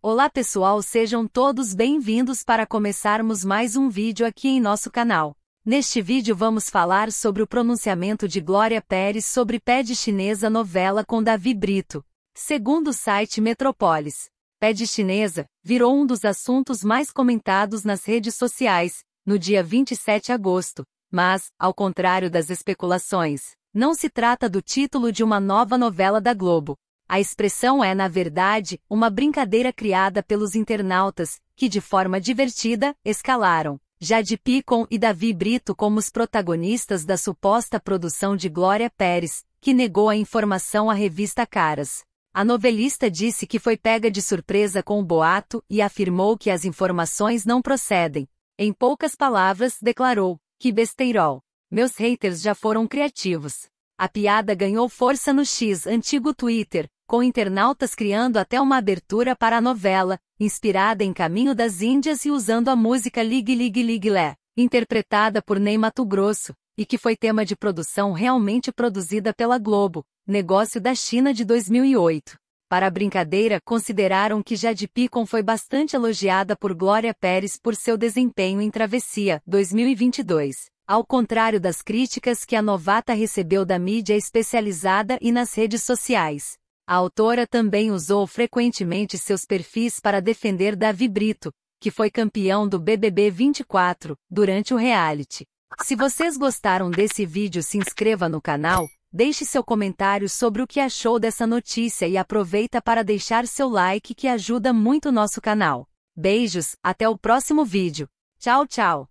Olá pessoal, sejam todos bem-vindos para começarmos mais um vídeo aqui em nosso canal. Neste vídeo vamos falar sobre o pronunciamento de Glória Pérez sobre Pede Chinesa novela com Davi Brito. Segundo o site Metropolis, Pede Chinesa virou um dos assuntos mais comentados nas redes sociais, no dia 27 de agosto, mas, ao contrário das especulações, não se trata do título de uma nova novela da Globo, a expressão é, na verdade, uma brincadeira criada pelos internautas, que de forma divertida, escalaram Jade Picon e Davi Brito como os protagonistas da suposta produção de Glória Pérez, que negou a informação à revista Caras. A novelista disse que foi pega de surpresa com o boato e afirmou que as informações não procedem. Em poucas palavras, declarou: Que besteirol. Meus haters já foram criativos. A piada ganhou força no X antigo Twitter, com internautas criando até uma abertura para a novela, inspirada em Caminho das Índias e usando a música Ligue Ligue Ligue Lé, interpretada por Ney Mato Grosso, e que foi tema de produção realmente produzida pela Globo, negócio da China de 2008. Para a brincadeira, consideraram que Jade Picon foi bastante elogiada por Glória Pérez por seu desempenho em Travessia 2022. Ao contrário das críticas que a novata recebeu da mídia especializada e nas redes sociais, a autora também usou frequentemente seus perfis para defender Davi Brito, que foi campeão do BBB 24, durante o reality. Se vocês gostaram desse vídeo, se inscreva no canal, deixe seu comentário sobre o que achou dessa notícia e aproveita para deixar seu like que ajuda muito nosso canal. Beijos, até o próximo vídeo. Tchau, tchau.